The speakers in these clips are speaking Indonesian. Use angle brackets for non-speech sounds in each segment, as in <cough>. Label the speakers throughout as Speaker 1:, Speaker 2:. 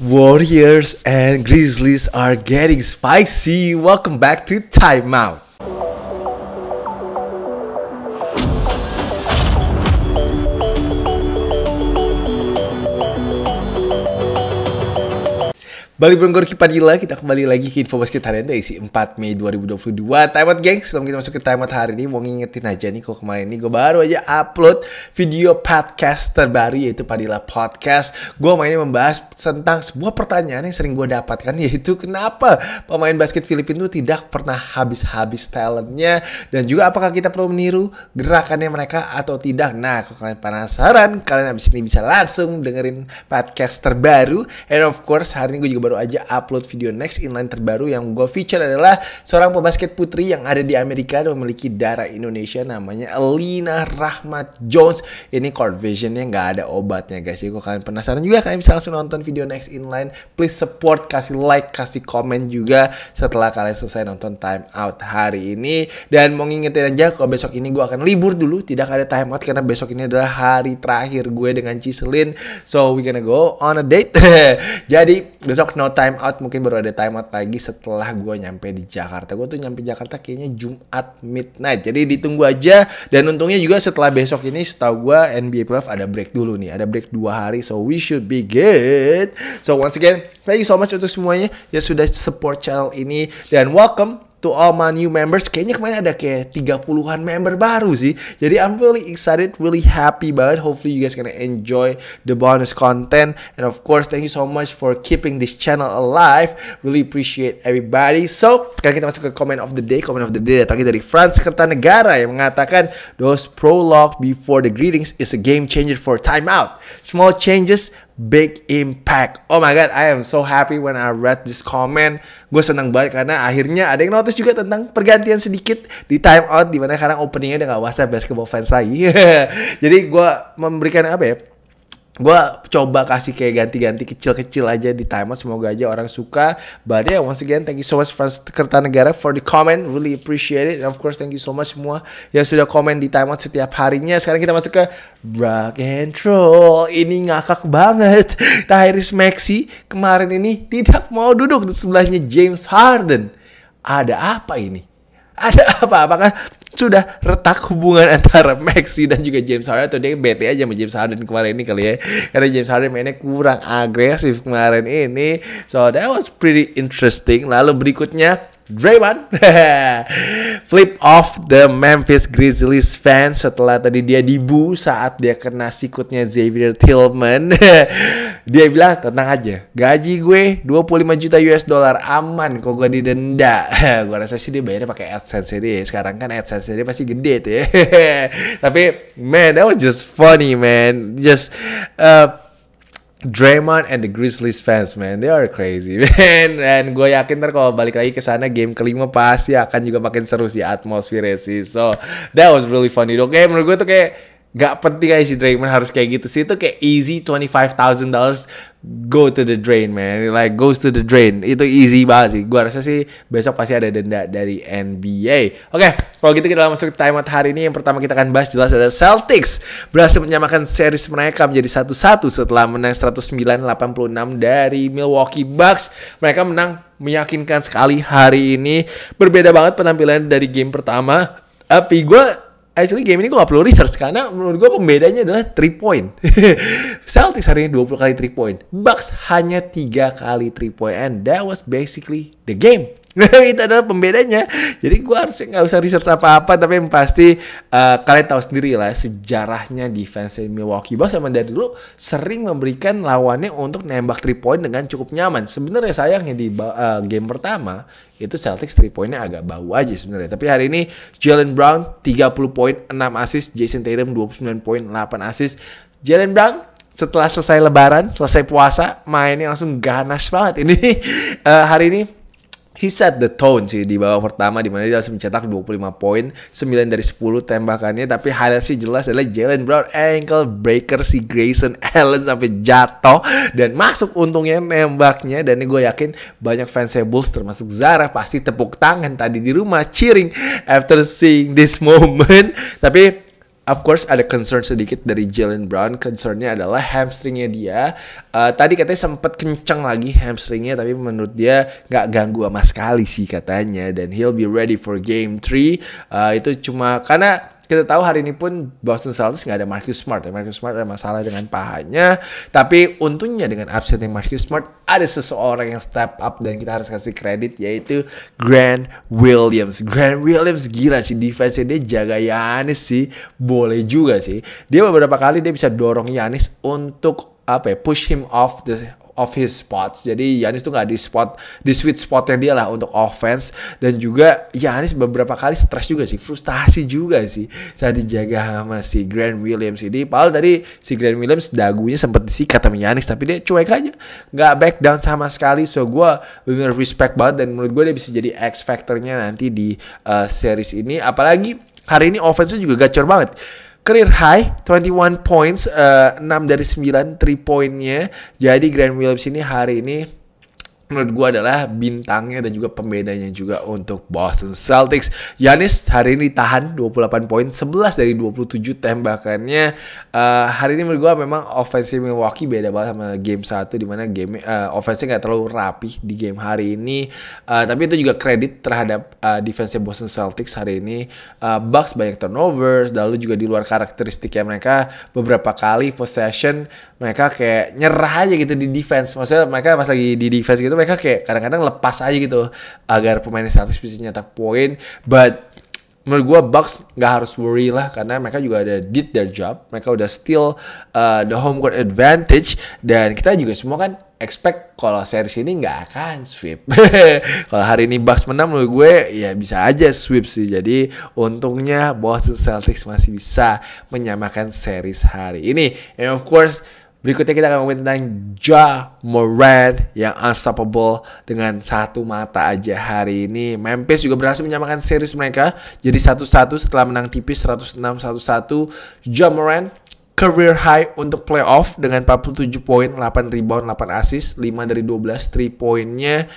Speaker 1: Warriors and Grizzlies are getting spicy. Welcome back to Timeout. balik Bali Bronggor Kipadila, kita kembali lagi ke Info Basket harian ini isi 4 Mei 2022. Timeout gengs, sebelum kita masuk ke timeout hari ini, mau ngingetin aja nih kok kemarin ini gue baru aja upload video podcast terbaru yaitu Padilla Podcast. Gue mainnya membahas tentang sebuah pertanyaan yang sering gue dapatkan yaitu kenapa pemain basket Filipina itu tidak pernah habis-habis talentnya dan juga apakah kita perlu meniru gerakannya mereka atau tidak. Nah, kalau kalian penasaran, kalian abis ini bisa langsung dengerin podcast terbaru. And of course, hari ini gue juga baru baru aja upload video next inline terbaru yang gue feature adalah seorang pebasket putri yang ada di Amerika dan memiliki darah Indonesia namanya Elina Rahmat Jones. Ini court visionnya nggak ada obatnya guys. Jadi kalian penasaran juga kalian bisa langsung nonton video next inline. Please support, kasih like, kasih komen juga setelah kalian selesai nonton time out hari ini. Dan mau ngingetin aja kalau besok ini gue akan libur dulu, tidak ada time out karena besok ini adalah hari terakhir gue dengan Ciselin. So we gonna go on a date. <laughs> Jadi besok no time out mungkin baru ada time out lagi setelah gue nyampe di Jakarta gue tuh nyampe Jakarta kayaknya Jumat midnight jadi ditunggu aja dan untungnya juga setelah besok ini setahu gue NBA playoff ada break dulu nih ada break dua hari so we should be good so once again thank you so much untuk semuanya ya sudah support channel ini dan welcome to all my new members. Kayaknya kemarin ada kayak 30-an member baru sih. Jadi I'm really excited, really happy banget. Hopefully you guys gonna enjoy the bonus content. And of course, thank you so much for keeping this channel alive. Really appreciate everybody. So, sekarang kita masuk ke comment of the day. Comment of the day datangnya dari France Kertanegara yang mengatakan, Those prologue before the greetings is a game changer for timeout. Small changes big impact. Oh my god, I am so happy when I read this comment. Gue senang banget karena akhirnya ada yang notice juga tentang pergantian sedikit di time out dimana sekarang openingnya udah gak WhatsApp basketball fans lagi. <laughs> Jadi gue memberikan apa ya? gue coba kasih kayak ganti-ganti kecil-kecil aja di timeout semoga aja orang suka but yeah once again thank you so much Frans Kertanegara for the comment really appreciate it and of course thank you so much semua yang sudah komen di timeout setiap harinya sekarang kita masuk ke Rock and Roll ini ngakak banget <laughs> Tyrese Maxi kemarin ini tidak mau duduk di sebelahnya James Harden ada apa ini ada apa? Apakah sudah retak hubungan <laughs> antara Maxi dan juga James Harden atau dia bete aja sama James Harden kemarin ini kali ya karena James Harden mainnya kurang agresif kemarin ini so that was pretty interesting lalu berikutnya Draymond <laughs> flip off the Memphis Grizzlies fans setelah tadi dia dibu saat dia kena sikutnya Xavier Tillman. <laughs> dia bilang tenang aja, gaji gue 25 juta US dollar aman kok gue didenda. <laughs> gue rasa sih dia bayarnya pakai AdSense ini. Sekarang kan AdSense dia pasti gede tuh ya. Tapi man, that was just funny man. Just uh, Draymond and the Grizzlies fans man, they are crazy <laughs> man. And gue yakin ntar kalau balik lagi ke sana game kelima pasti akan juga makin seru sih atmosfernya sih. So that was really funny. Oke, okay, menurut gue tuh kayak Gak penting aja si Draymond harus kayak gitu sih. Itu kayak easy $25,000 go to the drain man. Like goes to the drain. Itu easy banget sih. Gue rasa sih besok pasti ada denda dari NBA. Oke, okay, kalau gitu kita masuk ke timeout hari ini. Yang pertama kita akan bahas jelas ada Celtics. Berhasil menyamakan series mereka menjadi satu satu setelah menang 109-86 dari Milwaukee Bucks. Mereka menang meyakinkan sekali hari ini. Berbeda banget penampilan dari game pertama. Tapi gue actually game ini gue gak perlu research karena menurut gue pembedanya adalah 3 point. <laughs> Celtics hari ini 20 kali 3 point. Bucks hanya 3 kali 3 point and that was basically the game. <laughs> itu adalah pembedanya. Jadi gue harus nggak usah riset apa-apa, tapi yang pasti uh, kalian tahu sendiri lah sejarahnya defense Milwaukee Bucks sama dari dulu sering memberikan lawannya untuk nembak three point dengan cukup nyaman. Sebenarnya sayangnya di uh, game pertama itu Celtics three pointnya agak bau aja sebenarnya. Tapi hari ini Jalen Brown 30 poin 6 assist, Jason Tatum 29 poin 8 assist. Jalen Brown setelah selesai lebaran, selesai puasa, mainnya langsung ganas banget. Ini uh, <laughs> hari ini He set the tone sih di babak pertama di mana dia langsung mencetak 25 poin, 9 dari 10 tembakannya tapi highlight sih jelas adalah Jalen Brown ankle breaker si Grayson Allen sampai jatuh dan masuk untungnya nembaknya dan ini gue yakin banyak fans Bulls termasuk Zara pasti tepuk tangan tadi di rumah cheering after seeing this moment tapi Of course ada concern sedikit dari Jalen Brown. Concernnya adalah hamstringnya dia. Uh, tadi katanya sempat kenceng lagi hamstringnya, tapi menurut dia nggak ganggu sama sekali sih katanya. Dan he'll be ready for game 3. Uh, eh, itu cuma karena kita tahu hari ini pun Boston Celtics nggak ada Marcus Smart. Ya. Marcus Smart ada masalah dengan pahanya. Tapi untungnya dengan absennya Marcus Smart, ada seseorang yang step up dan kita harus kasih kredit yaitu Grant Williams. Grant Williams gila sih defense dia jaga Yanis sih. Boleh juga sih. Dia beberapa kali dia bisa dorong Yanis untuk apa ya, push him off the of his spots. Jadi Yanis tuh nggak di spot di sweet spot yang dia lah untuk offense dan juga Yanis beberapa kali stres juga sih, frustasi juga sih saat dijaga sama si Grant Williams ini. Padahal tadi si Grant Williams dagunya sempat disikat sama Yanis tapi dia cuek aja, nggak back down sama sekali. So gue benar respect banget dan menurut gue dia bisa jadi X factornya nanti di uh, series ini. Apalagi hari ini offense nya juga gacor banget career high 21 points uh, 6 dari 9 3 pointnya jadi Grand Williams ini hari ini menurut gue adalah bintangnya dan juga pembedanya juga untuk Boston Celtics. Yanis hari ini tahan 28 poin, 11 dari 27 tembakannya. Uh, hari ini menurut gue memang offensive Milwaukee beda banget sama game 1 dimana game uh, eh, offense gak terlalu rapi di game hari ini. Uh, tapi itu juga kredit terhadap uh, defense Boston Celtics hari ini. Uh, Bucks banyak turnovers, lalu juga di luar karakteristiknya mereka beberapa kali possession mereka kayak nyerah aja gitu di defense. Maksudnya mereka pas lagi di defense gitu mereka kayak kadang-kadang lepas aja gitu agar pemain Celtics bisa nyetak poin but menurut gue Bucks nggak harus worry lah karena mereka juga ada did their job mereka udah steal uh, the home court advantage dan kita juga semua kan expect kalau series ini nggak akan sweep <laughs> kalau hari ini Bucks menang menurut gue ya bisa aja sweep sih jadi untungnya Boston Celtics masih bisa menyamakan series hari ini and of course Berikutnya kita akan ngomongin tentang Ja Moran yang unstoppable dengan satu mata aja hari ini. Memphis juga berhasil menyamakan series mereka jadi 1-1 setelah menang tipis 106-101. Ja Moran career high untuk playoff dengan 47 poin, 8 rebound, 8 assist, 5 dari 12 3 poinnya.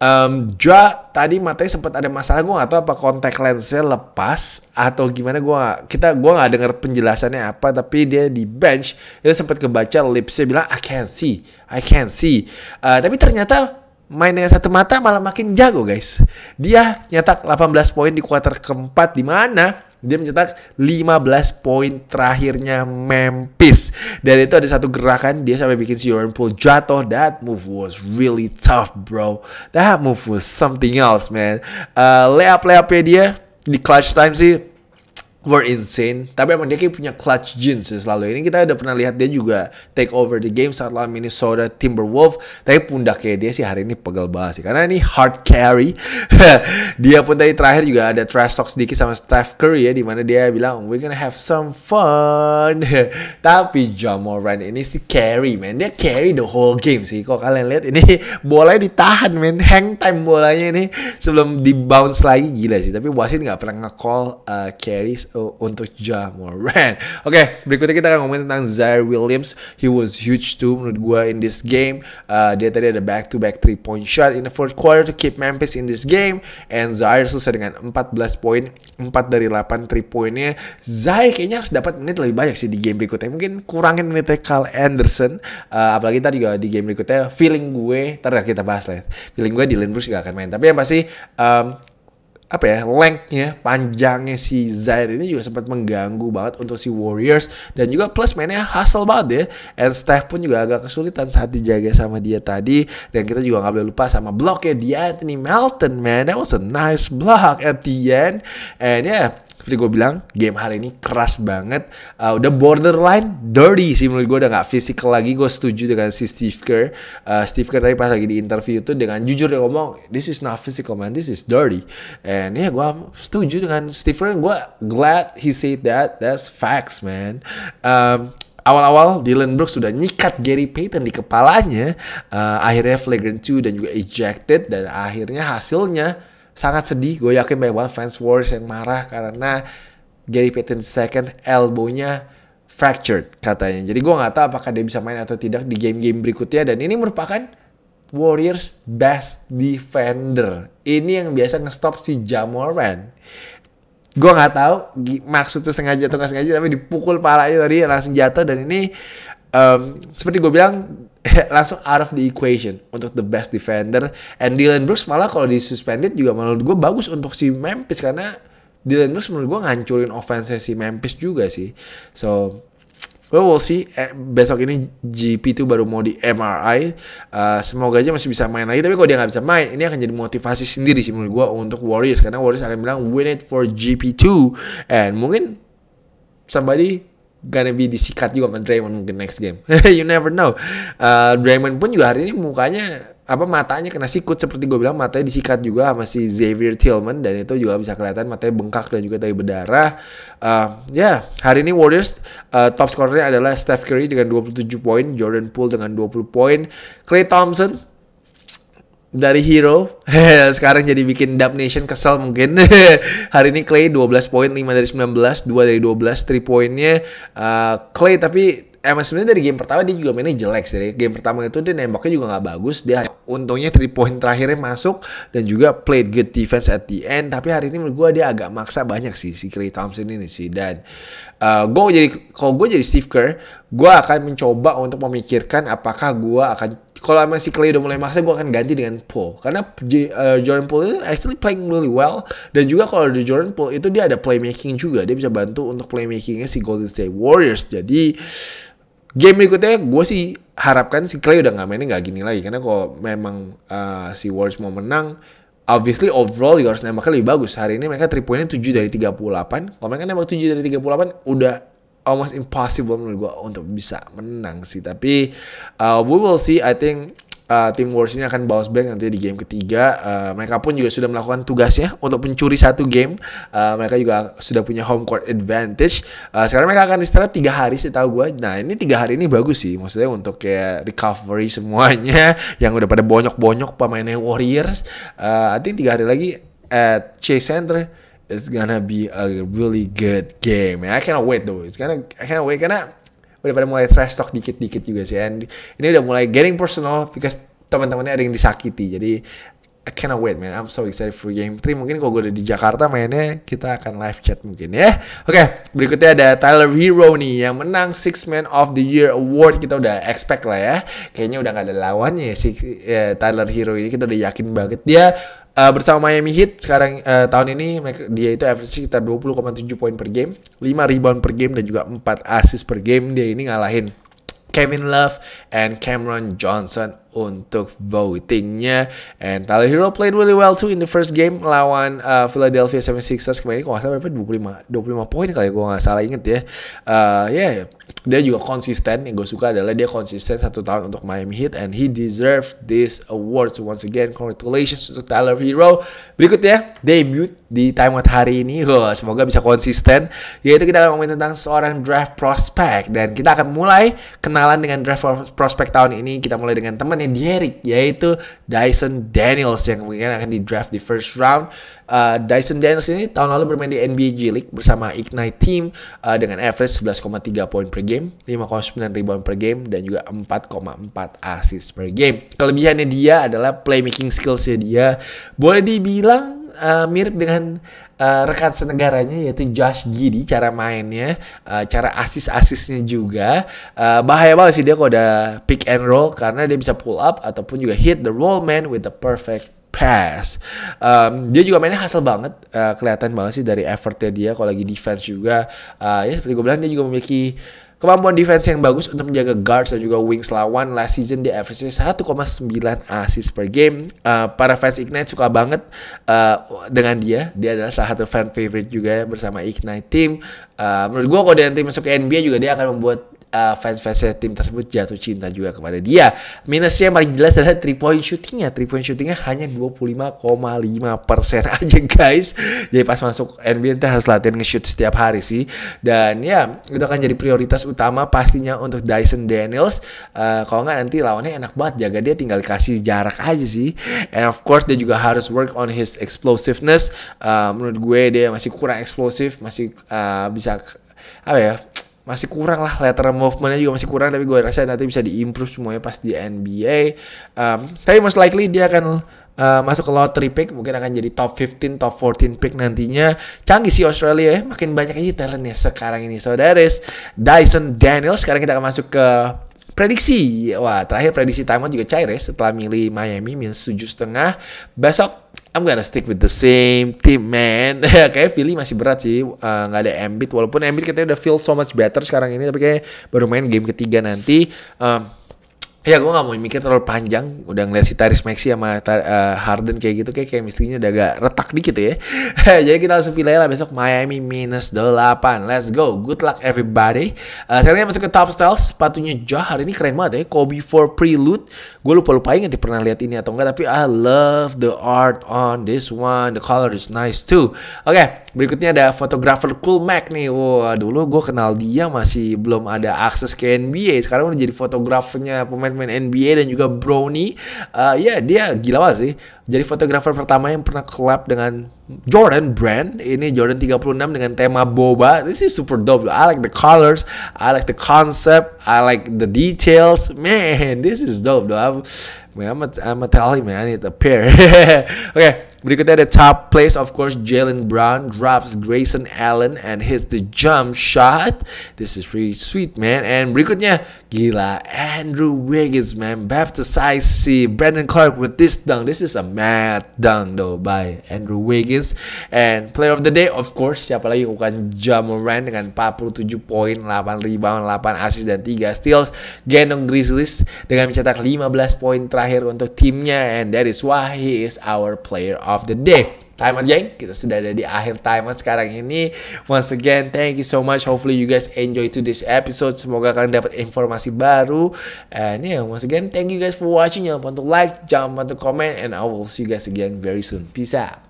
Speaker 1: Um, Jua tadi matanya sempat ada masalah gue atau apa kontak lensnya lepas atau gimana gue kita gue nggak dengar penjelasannya apa tapi dia di bench dia sempat kebaca lipsnya bilang I can't see I can't see uh, tapi ternyata main dengan satu mata malah makin jago guys dia nyetak 18 poin di kuarter keempat di mana dia mencetak 15 poin terakhirnya Memphis. Dan itu ada satu gerakan dia sampai bikin si Jordan Poole jatuh. That move was really tough, bro. That move was something else, man. Uh, layup layupnya dia di clutch time sih were insane. Tapi emang dia kayak punya clutch genes ya selalu. Ini kita udah pernah lihat dia juga take over the game saat lawan Minnesota Timberwolves. Tapi pundaknya dia sih hari ini pegel banget sih. Karena ini hard carry. <laughs> dia pun tadi terakhir juga ada trash talk sedikit sama Steph Curry ya. Dimana dia bilang, we're gonna have some fun. <laughs> Tapi Moran ini si carry man. Dia carry the whole game sih. Kok kalian lihat ini <laughs> boleh ditahan man. Hang time bolanya ini. Sebelum di bounce lagi gila sih. Tapi wasit gak pernah nge-call uh, carries Oh, untuk Ja Morant. <laughs> Oke, okay, berikutnya kita akan ngomongin tentang Zaire Williams. He was huge too menurut gue in this game. Uh, dia tadi ada back to back three point shot in the fourth quarter to keep Memphis in this game. And Zaire selesai dengan 14 poin, 4 dari 8 three pointnya. Zaire kayaknya harus dapat menit lebih banyak sih di game berikutnya. Mungkin kurangin menitnya Carl Anderson. Uh, apalagi tadi juga di game berikutnya feeling gue, ntar kita bahas lah. Ya. Feeling gue di Lindbergh gak akan main. Tapi yang pasti um, apa ya lengthnya panjangnya si Zion ini juga sempat mengganggu banget untuk si Warriors dan juga plus mainnya hustle banget deh ya. and Steph pun juga agak kesulitan saat dijaga sama dia tadi dan kita juga nggak boleh lupa sama bloknya dia Anthony Melton man that was a nice block at the end and yeah seperti gue bilang game hari ini keras banget uh, udah borderline dirty sih menurut gue udah nggak physical lagi gue setuju dengan si Steve Kerr uh, Steve Kerr tadi pas lagi di interview tuh dengan jujur dia ngomong this is not physical man this is dirty and ya yeah, gue setuju dengan Steve Kerr gue glad he said that that's facts man um, Awal-awal Dylan Brooks sudah nyikat Gary Payton di kepalanya, uh, akhirnya flagrant 2 dan juga ejected dan akhirnya hasilnya sangat sedih. Gue yakin banyak banget fans Warriors yang marah karena Gary Payton second elbownya fractured katanya. Jadi gue nggak tahu apakah dia bisa main atau tidak di game-game berikutnya. Dan ini merupakan Warriors best defender. Ini yang biasa ngestop si Jamoran. Gue nggak tahu maksudnya sengaja atau nggak sengaja, tapi dipukul palanya tadi langsung jatuh dan ini um, seperti gue bilang <laughs> langsung out of the equation untuk the best defender. And Dylan Brooks malah kalau di suspended juga menurut gue bagus untuk si Memphis karena Dylan Brooks menurut gue ngancurin offense si Memphis juga sih. So Well, we'll see. Eh, besok ini GP itu baru mau di MRI. Uh, eh, semoga aja masih bisa main lagi. Tapi kalau dia nggak bisa main, ini akan jadi motivasi sendiri sih menurut gue untuk Warriors. Karena Warriors akan bilang, win it for GP2. And mungkin somebody gonna be disikat juga sama Draymond mungkin next game. <laughs> you never know. Uh, Draymond pun juga hari ini mukanya apa matanya kena sikut seperti gue bilang matanya disikat juga sama si Xavier Tillman dan itu juga bisa kelihatan matanya bengkak dan juga tadi berdarah. Uh, ya, yeah, hari ini Warriors uh, top scorernya adalah Steph Curry dengan 27 poin, Jordan Poole dengan 20 poin, Clay Thompson dari hero <laughs> sekarang jadi bikin Dub Nation kesel mungkin <laughs> hari ini Clay 12 poin 5 dari 19 2 dari 12 3 poinnya uh, Clay tapi emang sebenarnya dari game pertama dia juga mainnya jelek sih dari game pertama itu dia nembaknya juga nggak bagus dia untungnya 3 poin terakhirnya masuk dan juga played good defense at the end tapi hari ini menurut gue dia agak maksa banyak sih si Clay Thompson ini sih dan uh, eh, gue jadi kalau gue jadi Steve Kerr gue akan mencoba untuk memikirkan apakah gue akan kalau emang si Clay udah mulai masa gue akan ganti dengan Paul karena J, uh, Jordan Paul itu actually playing really well dan juga kalau di Jordan Paul itu dia ada playmaking juga dia bisa bantu untuk playmakingnya si Golden State Warriors jadi game berikutnya gue sih harapkan si Clay udah nggak mainnya nggak gini lagi karena kalau memang uh, si Warriors mau menang Obviously overall juga harus nembaknya lebih bagus. Hari ini mereka 3 poinnya 7 dari 38. Kalau mereka nembak 7 dari 38 udah almost impossible menurut gue untuk bisa menang sih. Tapi uh, we will see. I think uh, tim Wars ini akan bounce back nanti di game ketiga. Uh, mereka pun juga sudah melakukan tugasnya untuk mencuri satu game. Uh, mereka juga sudah punya home court advantage. Uh, sekarang mereka akan istirahat tiga hari Sih, tahu gue. Nah ini tiga hari ini bagus sih. Maksudnya untuk kayak recovery semuanya <laughs> yang udah pada bonyok-bonyok pemainnya Warriors. Uh, I think tiga hari lagi at Chase Center it's gonna be a really good game. and I cannot wait though. It's gonna I cannot wait karena udah pada mulai trash talk dikit-dikit juga sih. And ini udah mulai getting personal because teman-temannya ada yang disakiti. Jadi I cannot wait man. I'm so excited for game 3. Mungkin kalau gue udah di Jakarta mainnya kita akan live chat mungkin ya. Oke, okay, berikutnya ada Tyler Hero nih yang menang Six Man of the Year Award. Kita udah expect lah ya. Kayaknya udah gak ada lawannya ya, si ya, Tyler Hero ini kita udah yakin banget dia Uh, bersama Miami Heat sekarang uh, tahun ini mereka, dia itu average sekitar 20,7 poin per game, 5 rebound per game dan juga 4 assist per game. Dia ini ngalahin Kevin Love and Cameron Johnson untuk votingnya. And Tyler Hero played really well too in the first game lawan uh, Philadelphia 76ers kemarin kok salah berapa 25 25 poin kali gue ya, nggak salah inget ya. Uh, ya yeah, dia juga konsisten yang gue suka adalah dia konsisten satu tahun untuk Miami Heat and he deserve this award so once again congratulations to Tyler Hero. Berikutnya debut di time out hari ini. oh, semoga bisa konsisten. Yaitu kita akan ngomongin tentang seorang draft prospect dan kita akan mulai kenalan dengan draft prospect tahun ini. Kita mulai dengan teman bukannya Derrick yaitu Dyson Daniels yang mungkin akan di draft di first round. Uh, Dyson Daniels ini tahun lalu bermain di NBA G League bersama Ignite Team uh, dengan average 11,3 poin per game, 5,9 rebound per game, dan juga 4,4 assist per game. Kelebihannya dia adalah playmaking skillsnya dia. Boleh dibilang uh, mirip dengan uh, rekan senegaranya yaitu Josh Giddy cara mainnya, uh, cara asis-asisnya juga. Uh, bahaya banget sih dia kalau ada pick and roll karena dia bisa pull up ataupun juga hit the roll man with the perfect pass. Um, dia juga mainnya hasil banget, uh, kelihatan banget sih dari effortnya dia kalau lagi defense juga. Uh, ya seperti gue bilang dia juga memiliki Kemampuan defense yang bagus untuk menjaga guards dan juga wings lawan last season di average 1,9 assist per game. Uh, para fans Ignite suka banget uh, dengan dia. Dia adalah salah satu fan favorite juga bersama Ignite team. Uh, eh, menurut gue kalau dia nanti masuk ke NBA juga dia akan membuat uh, eh, fans fans tim tersebut jatuh cinta juga kepada dia. Minusnya yang paling jelas adalah 3 point shootingnya. 3 point shootingnya hanya 25,5 persen <laughs> aja guys. Jadi pas masuk NBA itu harus latihan nge-shoot setiap hari sih. Dan ya itu akan jadi prioritas utama pastinya untuk Dyson Daniels. Uh, kalau nggak nanti lawannya enak banget jaga dia tinggal kasih jarak aja sih. And of course dia juga harus work on his explosiveness. Uh, menurut gue dia masih kurang eksplosif, masih uh, bisa apa ya masih kurang lah lateral movementnya juga masih kurang tapi gue rasa nanti bisa diimprove semuanya pas di NBA um, tapi most likely dia akan uh, masuk ke lottery pick mungkin akan jadi top 15 top 14 pick nantinya canggih sih Australia ya, makin banyak aja talentnya sekarang ini so that is Dyson Daniels sekarang kita akan masuk ke Prediksi, wah terakhir prediksi timeout juga cair ya setelah milih Miami minus tujuh setengah. Besok I'm gonna stick with the same team man. <laughs> Kayaknya Philly masih berat sih, eh, nggak uh, ada Embiid walaupun Embiid katanya udah feel so much better sekarang ini tapi kayak baru main game ketiga nanti. Um, Ya gue gak mau mikir terlalu panjang Udah ngeliat si Taris Maxi sama uh, Harden kayak gitu Kayak chemistry-nya udah agak retak dikit ya <laughs> Jadi kita langsung pilih lah besok Miami minus 8 Let's go Good luck everybody uh, Sekarang masuk ke Top Styles Sepatunya Jah hari ini keren banget ya Kobe 4 Prelude Gue lupa-lupa inget ya pernah lihat ini atau enggak Tapi I love the art on this one The color is nice too Oke okay, berikutnya ada fotografer Cool Mac nih Wah wow, dulu gue kenal dia masih belum ada akses ke NBA Sekarang udah jadi fotografernya pemain pemain-pemain NBA dan juga Brownie. Uh, ya yeah, dia gila banget sih. Jadi fotografer pertama yang pernah collab dengan Jordan Brand. Ini Jordan 36 dengan tema boba. This is super dope. I like the colors, I like the concept, I like the details. Man, this is dope. Though. I'm, I'm, a, I'm a tell man, I need a pair. <laughs> okay, Berikutnya ada top place of course Jalen Brown drops Grayson Allen and hits the jump shot. This is really sweet man. And berikutnya gila Andrew Wiggins man baptized si Brandon Clark with this dunk. This is a mad dunk though by Andrew Wiggins. And player of the day of course siapa lagi bukan Jamoran dengan 47 poin, 8 rebound, 8 assist dan 3 steals. Gendong Grizzlies dengan mencetak 15 poin terakhir untuk timnya and that is why he is our player of the day. Time out geng, kita sudah ada di akhir time out sekarang ini. Once again, thank you so much. Hopefully you guys enjoy today's episode. Semoga kalian dapat informasi baru. And yeah, once again, thank you guys for watching. Jangan lupa untuk like, jangan lupa untuk comment, and I will see you guys again very soon. Peace out.